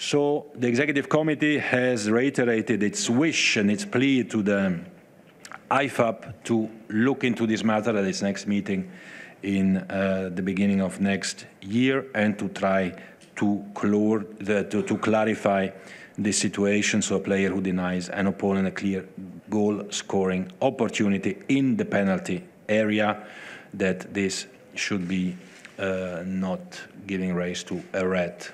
So the Executive Committee has reiterated its wish and its plea to the IFAP to look into this matter at its next meeting in uh, the beginning of next year and to try to, the, to, to clarify the situation so a player who denies an opponent a clear goal scoring opportunity in the penalty area that this should be uh, not giving rise to a red